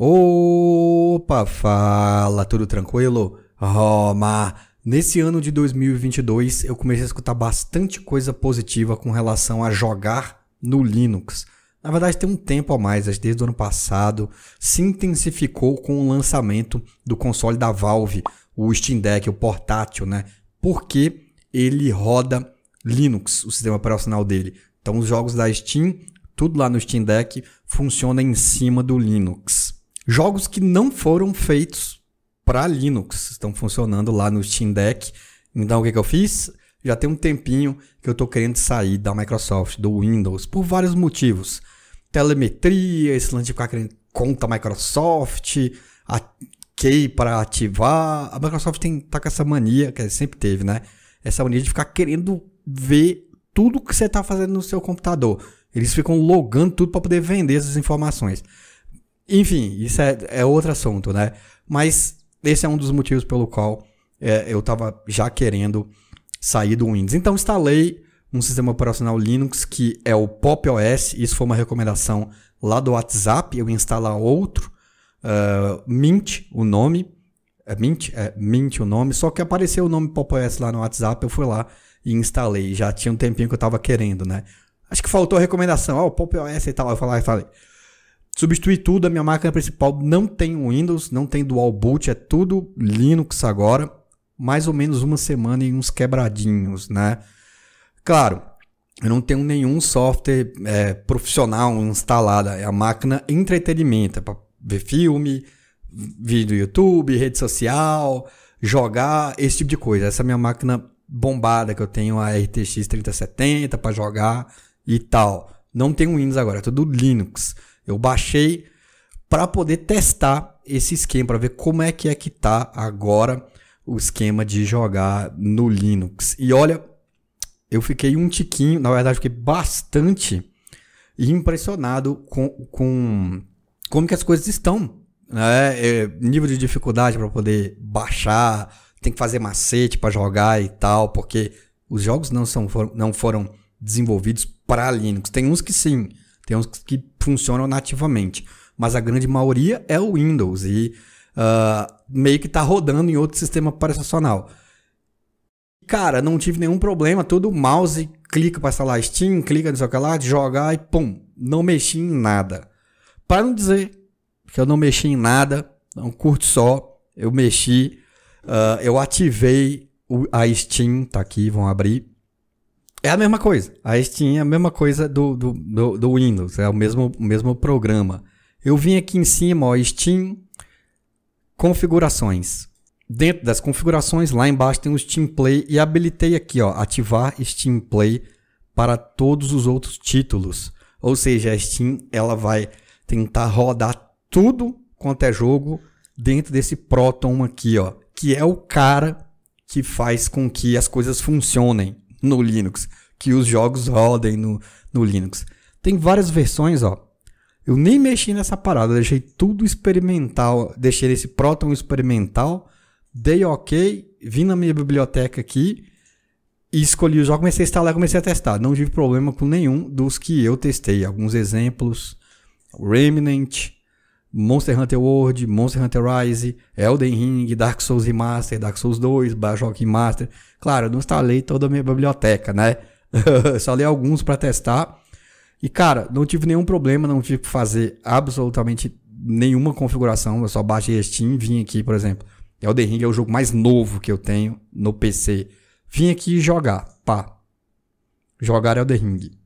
Opa, fala, tudo tranquilo? Roma! Nesse ano de 2022, eu comecei a escutar bastante coisa positiva com relação a jogar no Linux. Na verdade, tem um tempo a mais, desde o ano passado, se intensificou com o lançamento do console da Valve, o Steam Deck, o portátil, né? Porque ele roda Linux, o sistema operacional dele. Então, os jogos da Steam, tudo lá no Steam Deck, funciona em cima do Linux. Jogos que não foram feitos para Linux estão funcionando lá no Steam Deck. Então o que, que eu fiz? Já tem um tempinho que eu estou querendo sair da Microsoft, do Windows, por vários motivos. Telemetria, esse lance de ficar querendo conta Microsoft, a key para ativar. A Microsoft tem, tá com essa mania, que sempre teve, né? Essa mania de ficar querendo ver tudo que você está fazendo no seu computador. Eles ficam logando tudo para poder vender essas informações. Enfim, isso é, é outro assunto, né? Mas esse é um dos motivos pelo qual é, eu estava já querendo sair do Windows. Então instalei um sistema operacional Linux que é o Pop OS. Isso foi uma recomendação lá do WhatsApp. Eu instalar outro, uh, Mint, o nome. É Mint? É Mint o nome. Só que apareceu o nome Pop OS lá no WhatsApp. Eu fui lá e instalei. Já tinha um tempinho que eu estava querendo, né? Acho que faltou a recomendação. Ó, oh, ah, o Pop OS e tal. Eu falei, ah, falei Substituí tudo, a minha máquina principal não tem Windows, não tem dual boot, é tudo Linux agora. Mais ou menos uma semana e uns quebradinhos, né? Claro, eu não tenho nenhum software é, profissional instalado, é a máquina entretenimento, é para ver filme, vídeo YouTube, rede social, jogar, esse tipo de coisa. Essa é a minha máquina bombada que eu tenho, a RTX 3070 para jogar e tal. Não tem Windows agora, é tudo Linux. Eu baixei para poder testar esse esquema, para ver como é que é que tá agora o esquema de jogar no Linux. E olha, eu fiquei um tiquinho, na verdade, fiquei bastante impressionado com, com como que as coisas estão. Né? É, nível de dificuldade para poder baixar, tem que fazer macete para jogar e tal, porque os jogos não, são, não foram desenvolvidos para Linux. Tem uns que sim, tem uns que funcionam nativamente. Mas a grande maioria é o Windows e uh, meio que está rodando em outro sistema operacional. Cara, não tive nenhum problema, tudo mouse clica para instalar Steam, clica no seu que lá, jogar e pum, não mexi em nada. Para não dizer que eu não mexi em nada, não é curto só, eu mexi, uh, eu ativei o, a Steam, tá aqui, vão abrir. É a mesma coisa. A Steam é a mesma coisa do, do, do, do Windows, é o mesmo, mesmo programa. Eu vim aqui em cima, ó, Steam configurações. Dentro das configurações, lá embaixo tem o Steam Play e habilitei aqui, ó, ativar Steam Play para todos os outros títulos. Ou seja, a Steam ela vai tentar rodar tudo quanto é jogo dentro desse Proton aqui, ó, que é o cara que faz com que as coisas funcionem no Linux, que os jogos rodem no, no Linux. Tem várias versões, ó. Eu nem mexi nessa parada, deixei tudo experimental, deixei esse Proton experimental, dei ok, vim na minha biblioteca aqui e escolhi o jogo, comecei a instalar, comecei a testar. Não tive problema com nenhum dos que eu testei. Alguns exemplos, Remnant, Monster Hunter World, Monster Hunter Rise, Elden Ring, Dark Souls Remaster, Dark Souls 2, Bioshock Remaster. Claro, eu não instalei toda a minha biblioteca, né? Só li alguns para testar. E cara, não tive nenhum problema, não tive que fazer absolutamente nenhuma configuração. Eu só baixei a Steam, vim aqui, por exemplo. Elden Ring é o jogo mais novo que eu tenho no PC. Vim aqui jogar, pá. Jogar Elden Ring.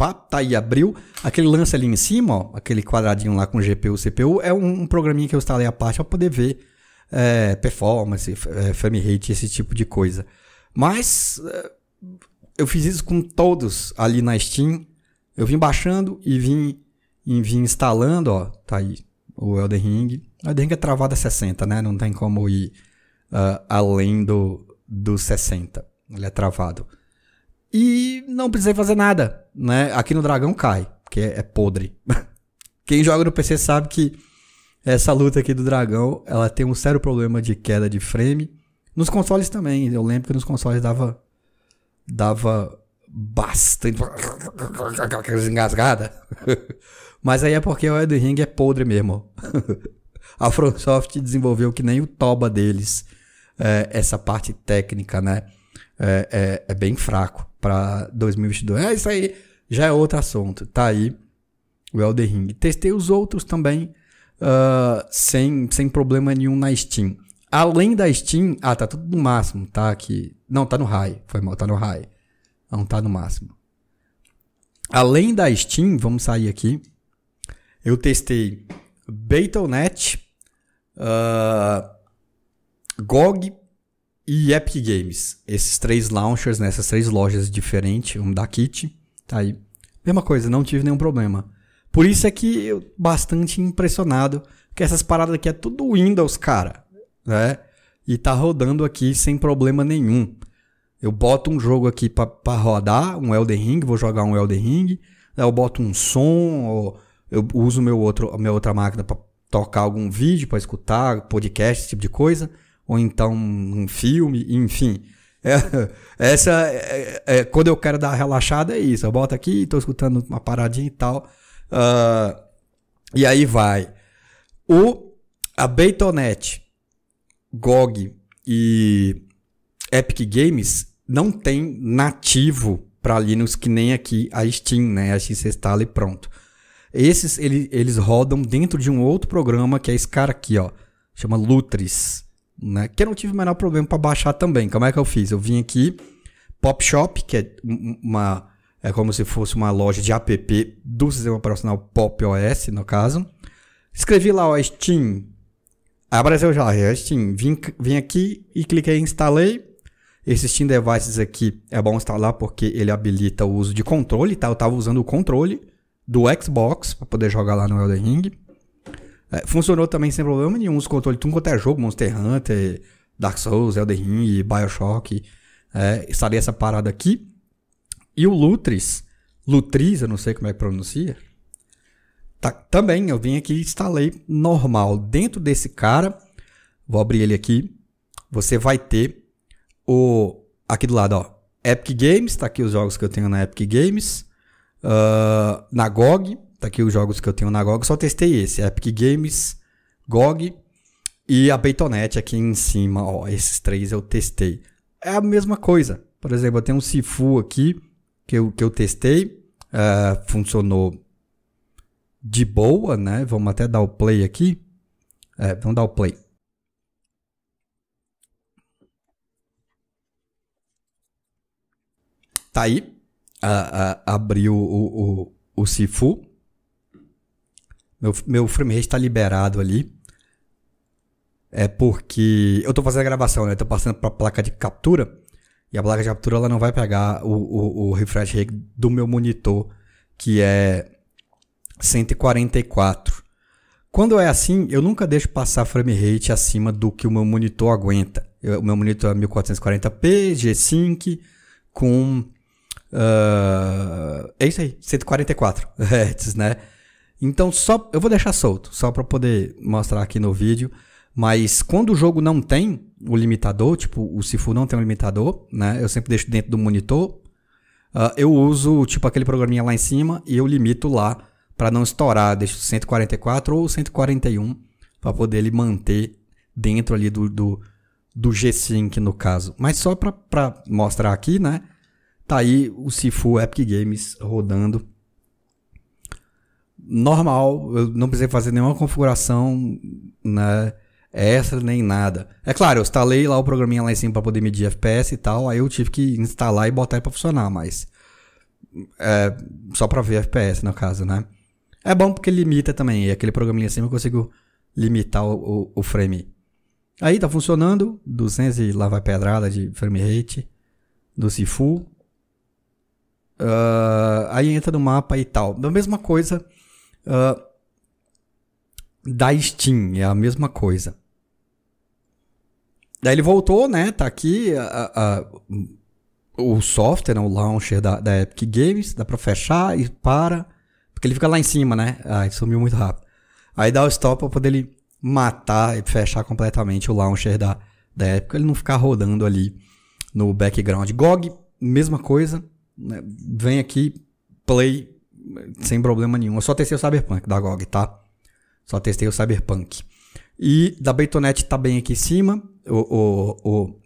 pá, tá aí, abriu. Aquele lance ali em cima, ó, aquele quadradinho lá com GPU, CPU, é um, um programinha que eu instalei à parte para poder ver é, performance, é, frame rate, esse tipo de coisa. Mas é, eu fiz isso com todos ali na Steam. Eu vim baixando e vim, e vim instalando, ó, tá aí o Elden Ring. O Elden Ring é travado a 60, né? Não tem como ir uh, além do, do 60. Ele é travado. E não precisei fazer nada, né? Aqui no Dragão cai, porque é, é, podre. Quem joga no PC sabe que essa luta aqui do Dragão, ela tem um sério problema de queda de frame. Nos consoles também, eu lembro que nos consoles dava dava bastante engasgada. Mas aí é porque o Elden Ring é podre mesmo. A FromSoft desenvolveu que nem o toba deles é, essa parte técnica, né? É, é, é bem fraco para 2022. É isso aí, já é outro assunto. Tá aí o Elden Ring. Testei os outros também uh, sem, sem problema nenhum na Steam. Além da Steam, ah, tá tudo no máximo, tá aqui. Não, tá no high, foi mal, tá no high. Não tá no máximo. Além da Steam, vamos sair aqui. Eu testei Battle.net, uh, ah, GOG, e Epic Games. Esses três launchers nessas né, três lojas diferentes, um da Kit, tá aí. Mesma coisa, não tive nenhum problema. Por isso é que eu bastante impressionado que essas paradas aqui é tudo Windows, cara, né? E tá rodando aqui sem problema nenhum. Eu boto um jogo aqui para rodar, um Elden Ring, vou jogar um Elden Ring, né? eu boto um som, eu uso meu outro, minha outra máquina para tocar algum vídeo, para escutar, podcast, esse tipo de coisa ou então um filme, enfim. É, essa é, é, quando eu quero dar relaxada é isso. Eu boto aqui, tô escutando uma paradinha e tal. Uh, e aí vai. O a Beitonete, GOG e Epic Games não tem nativo para Linux que nem aqui a Steam, né? A Steam se instala e pronto. Esses ele, eles rodam dentro de um outro programa que é esse cara aqui, ó, chama Lutris né? Que eu não tive o menor problema para baixar também. Como é que eu fiz? Eu vim aqui, Pop Shop, que é uma é como se fosse uma loja de app do sistema operacional Pop OS, no caso. Escrevi lá o Steam. Apareceu já, é Steam. Vim, vim aqui e cliquei em instalei. Esse Steam Devices aqui é bom instalar porque ele habilita o uso de controle, tá? Eu estava usando o controle do Xbox para poder jogar lá no Elden Ring. É, funcionou também sem problema nenhum os controles, tudo quanto é jogo, Monster Hunter, Dark Souls, Elden Ring, Bioshock. É, estaria essa parada aqui. E o Lutris, Lutris, eu não sei como é que pronuncia. Tá, também eu vim aqui e instalei normal. Dentro desse cara, vou abrir ele aqui. Você vai ter o. Aqui do lado, ó. Epic Games, tá aqui os jogos que eu tenho na Epic Games. Uh, na GOG, Tá aqui os jogos que eu tenho na GOG. Só testei esse. Epic Games, GOG e a Beitonete aqui em cima. Ó, esses três eu testei. É a mesma coisa. Por exemplo, eu tenho um Sifu aqui que eu, que eu testei. Uh, funcionou de boa, né? Vamos até dar o play aqui. É, vamos dar o play. Tá aí. Uh, uh, abriu o, o, o Sifu. Meu, meu frame rate está liberado ali. É porque eu tô fazendo a gravação, né? Eu tô passando pra placa de captura. E a placa de captura ela não vai pegar o, o, o refresh rate do meu monitor, que é 144. Quando é assim, eu nunca deixo passar frame rate acima do que o meu monitor aguenta. Eu, o meu monitor é 1440p, G-Sync, com. Uh, é isso aí, 144 Hz, né? Então só eu vou deixar solto, só para poder mostrar aqui no vídeo. Mas quando o jogo não tem o limitador, tipo o Sifu não tem um limitador, né? Eu sempre deixo dentro do monitor. Uh, eu uso tipo aquele programinha lá em cima e eu limito lá para não estourar. Deixo 144 ou 141 para poder ele manter dentro ali do, do, do G-Sync no caso. Mas só para mostrar aqui, né? Tá aí o Sifu Epic Games rodando normal, eu não precisei fazer nenhuma configuração, né? Essa nem nada. É claro, eu instalei lá o programinha lá em cima para poder medir FPS e tal, aí eu tive que instalar e botar ele para funcionar, mas é, só para ver FPS no caso, né? É bom porque limita também, e aquele programinha assim eu consigo limitar o, o, o, frame. Aí tá funcionando, 200 e lá vai pedrada de frame rate do Sifu. Uh, aí entra no mapa e tal. Da mesma coisa Uh, da Steam, é a mesma coisa. Daí ele voltou, né? Tá aqui o software, né? o launcher da, da Epic Games. Dá pra fechar e para. Porque ele fica lá em cima, né? Aí sumiu muito rápido. Aí dá o stop pra poder ele matar e fechar completamente o launcher da, da Epic. Ele não ficar rodando ali no background. GOG, mesma coisa. Né? Vem aqui, play, sem problema nenhum. Eu só testei o Cyberpunk da GOG, tá? Só testei o Cyberpunk. E da Beitonete tá bem aqui em cima, o, o, o,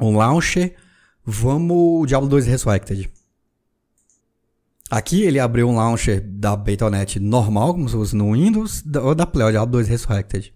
o launcher. Vamos o Diablo 2 Resurrected. Aqui ele abriu um launcher da Betonet normal, como se fosse no Windows, ou da Play, o Diablo 2 Resurrected.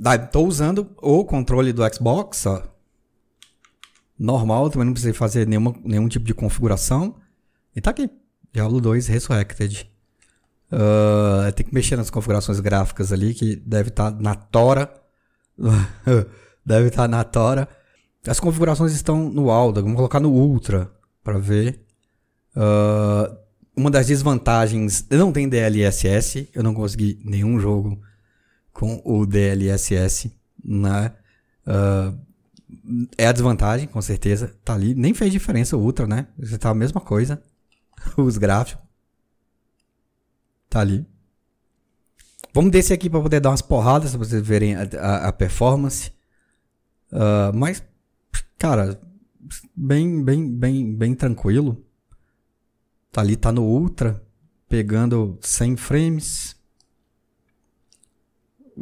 Estou usando o controle do Xbox, ó. Normal, também não precisei fazer nenhuma, nenhum tipo de configuração. E tá aqui. Diablo 2 Resurrected. Uh, tem que mexer nas configurações gráficas ali, que deve estar tá na tora. deve estar tá na tora. As configurações estão no Alda. Vamos colocar no Ultra para ver. Uh, uma das desvantagens... Não tem DLSS. Eu não consegui nenhum jogo com o DLSS na. Uh, é a desvantagem, com certeza. Tá ali. Nem fez diferença o Ultra, né? você Tá a mesma coisa. Os gráficos. Tá ali. Vamos descer aqui para poder dar umas porradas, para vocês verem a, a, a performance. Uh, mas, cara, bem, bem, bem, bem tranquilo. Tá ali, tá no Ultra, pegando 100 frames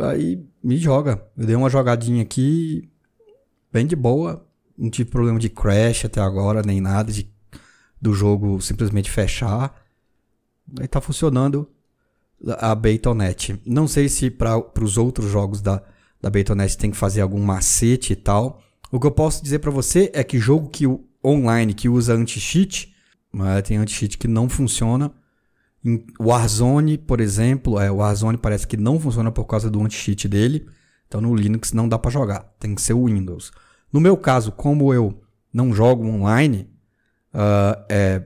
aí me joga. Eu dei uma jogadinha aqui, bem de boa. Não tive problema de crash até agora, nem nada de, do jogo simplesmente fechar. Aí tá funcionando a Betonet. Não sei se para os outros jogos da, da Betonet tem que fazer algum macete e tal. O que eu posso dizer para você é que jogo que online que usa anti-cheat, mas tem anti-cheat que não funciona, o Warzone, por exemplo, é, o Warzone parece que não funciona por causa do anti-cheat dele. Então no Linux não dá para jogar, tem que ser o Windows. No meu caso, como eu não jogo online, uh, é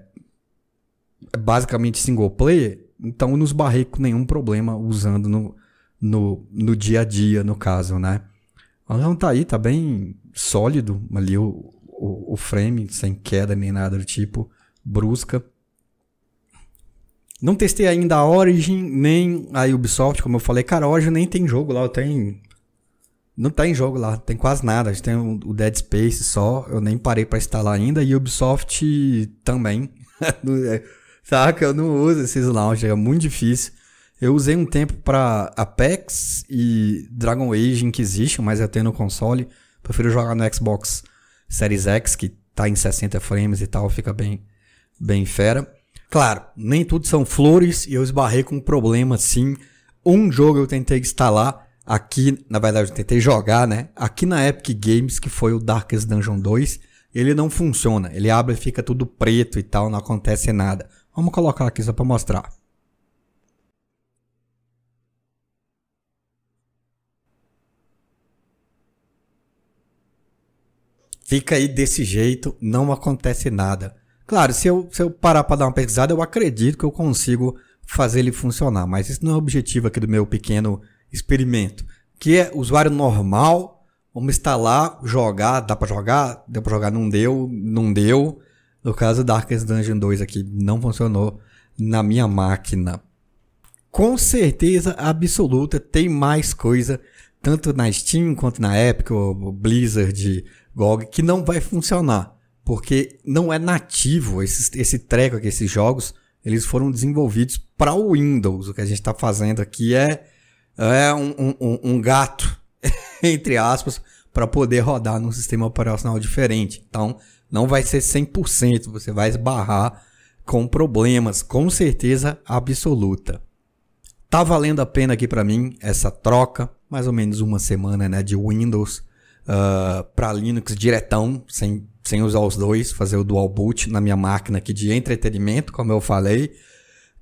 basicamente single player, então eu não esbarrei com nenhum problema usando no, no, no dia a dia, no caso, né? Então tá aí, tá bem sólido ali o, o, o frame, sem queda nem nada do tipo, brusca. Não testei ainda a Origin, nem a Ubisoft, como eu falei. Cara, a Origin nem tem jogo lá, tem... Não tá em jogo lá, tem quase nada. A gente tem o Dead Space só, eu nem parei para instalar ainda. E Ubisoft também. É, saca? Eu não uso esses launchers, é muito difícil. Eu usei um tempo para Apex e Dragon Age que existe mas eu tenho no console. Prefiro jogar no Xbox Series X, que tá em 60 frames e tal, fica bem, bem fera. Claro, nem tudo são flores e eu esbarrei com um problema sim. Um jogo eu tentei instalar aqui, na verdade eu tentei jogar, né? Aqui na Epic Games, que foi o Darkest Dungeon 2, ele não funciona. Ele abre e fica tudo preto e tal, não acontece nada. Vamos colocar aqui só para mostrar. Fica aí desse jeito, não acontece nada. Claro, se eu, se eu parar para dar uma pesquisada, eu acredito que eu consigo fazer ele funcionar, mas esse não é o objetivo aqui do meu pequeno experimento, que é usuário normal, vamos instalar, jogar, dá para jogar, deu para jogar, não deu, não deu. No caso Darkest Dungeon 2 aqui não funcionou na minha máquina. Com certeza absoluta tem mais coisa tanto na Steam quanto na Epic, ou Blizzard, GOG que não vai funcionar porque não é nativo esse, esse treco aqui, esses jogos, eles foram desenvolvidos para o Windows. O que a gente está fazendo aqui é, é um, um, um gato, entre aspas, para poder rodar num sistema operacional diferente. Então, não vai ser 100%, você vai esbarrar com problemas, com certeza absoluta. Tá valendo a pena aqui para mim essa troca, mais ou menos uma semana né, de Windows uh, ah, para Linux diretão, sem sem usar os dois, fazer o dual boot na minha máquina aqui de entretenimento, como eu falei.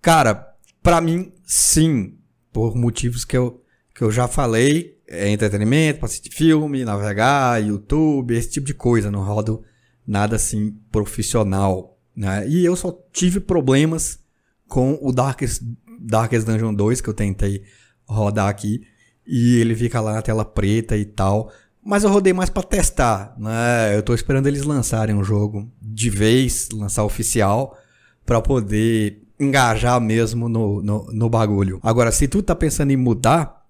Cara, para mim, sim, por motivos que eu, que eu já falei, é entretenimento, passe assistir filme, navegar, YouTube, esse tipo de coisa, não rodo nada assim profissional, né? E eu só tive problemas com o Darkest, Darkest Dungeon 2 que eu tentei rodar aqui e ele fica lá na tela preta e tal. Mas eu rodei mais para testar, né? Eu tô esperando eles lançarem o jogo de vez, lançar oficial, para poder engajar mesmo no, no, no, bagulho. Agora, se tu tá pensando em mudar,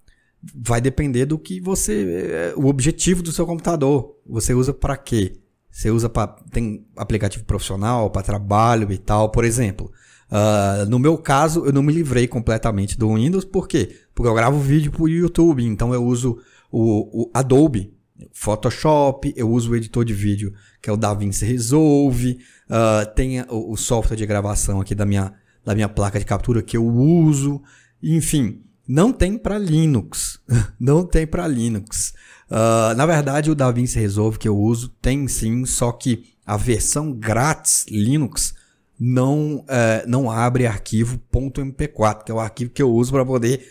vai depender do que você. Eh, o objetivo do seu computador. Você usa para quê? Você usa para. Tem aplicativo profissional, para trabalho e tal, por exemplo. Uh, no meu caso, eu não me livrei completamente do Windows, por quê? Porque eu gravo vídeo pro YouTube, então eu uso o, o Adobe Photoshop, eu uso o editor de vídeo que é o DaVinci Resolve, uh, tem o, o, software de gravação aqui da minha, da minha placa de captura que eu uso, enfim, não tem para Linux, não tem para Linux. Uh, na verdade, o DaVinci Resolve que eu uso tem sim, só que a versão grátis Linux não, uh, não abre arquivo .mp4, que é o arquivo que eu uso para poder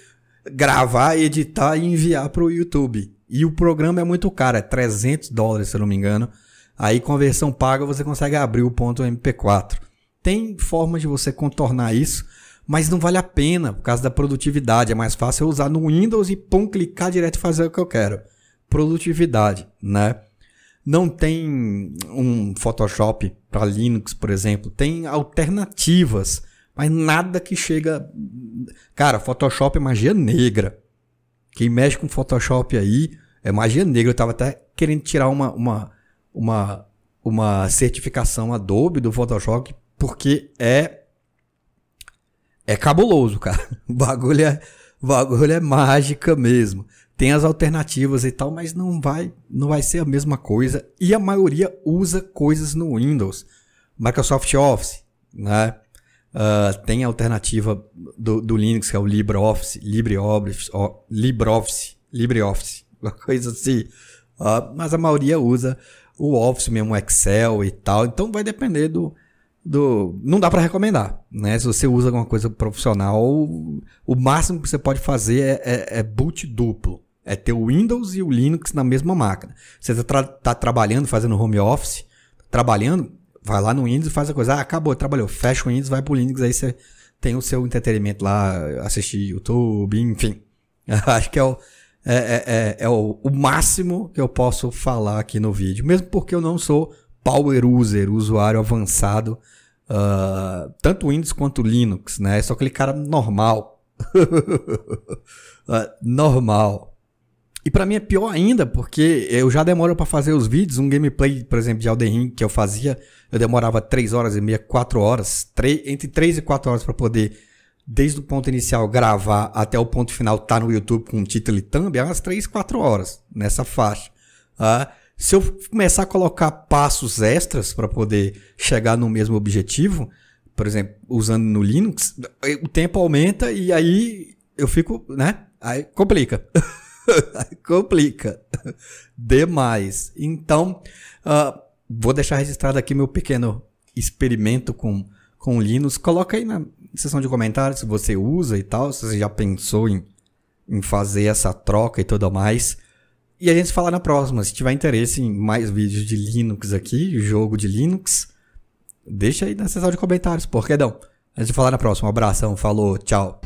gravar, editar e enviar para o YouTube. E o programa é muito caro, é 300 dólares, se eu não me engano. Aí, com a versão paga, você consegue abrir o ponto MP4. Tem formas de você contornar isso, mas não vale a pena por causa da produtividade. É mais fácil eu usar no Windows e pum, clicar direto e fazer o que eu quero. Produtividade, né? Não tem um Photoshop para Linux, por exemplo. Tem alternativas, mas nada que chega. Cara, Photoshop é magia negra. Quem mexe com Photoshop aí é magia negra. Eu tava até querendo tirar uma, uma, uma, uma certificação Adobe do Photoshop, porque é. É cabuloso, cara. O bagulho é, o bagulho é mágica mesmo. Tem as alternativas e tal, mas não vai, não vai ser a mesma coisa. E a maioria usa coisas no Windows, Microsoft Office, né? Uh, tem a alternativa do, do, Linux, que é o LibreOffice, LibreOffice, oh, LibreOffice, LibreOffice, uma coisa assim. Uh, mas a maioria usa o Office mesmo, Excel e tal. Então vai depender do. do não dá para recomendar, né? Se você usa alguma coisa profissional, o máximo que você pode fazer é, é, é boot duplo. É ter o Windows e o Linux na mesma máquina. Você está tá trabalhando, fazendo home office, trabalhando, Vai lá no Windows, faz a coisa, ah, acabou, trabalhou, fecha o Windows, vai pro Linux, aí você tem o seu entretenimento lá, assistir YouTube, enfim. Acho que é o, é, é, é, é o, o, máximo que eu posso falar aqui no vídeo, mesmo porque eu não sou power user, usuário avançado, uh, tanto Windows quanto Linux, né? Só aquele cara normal. uh, normal. E para mim é pior ainda, porque eu já demoro para fazer os vídeos. Um gameplay, por exemplo, de Alden Ring que eu fazia, eu demorava 3 horas e meia, 4 horas, 3, entre 3 e 4 horas para poder, desde o ponto inicial, gravar até o ponto final, tá no YouTube com o título e thumb, é umas 3, 4 horas nessa faixa. Ah, se eu começar a colocar passos extras para poder chegar no mesmo objetivo, por exemplo, usando no Linux, o tempo aumenta e aí eu fico, né? Aí complica. Complica demais. Então, uh, vou deixar registrado aqui meu pequeno experimento com, com Linux. Coloca aí na seção de comentários se você usa e tal, se você já pensou em, em fazer essa troca e tudo mais. E a gente se fala na próxima. Se tiver interesse em mais vídeos de Linux aqui, jogo de Linux, deixa aí na seção de comentários, por que não? A gente se fala na próxima. Um abração, falou, tchau.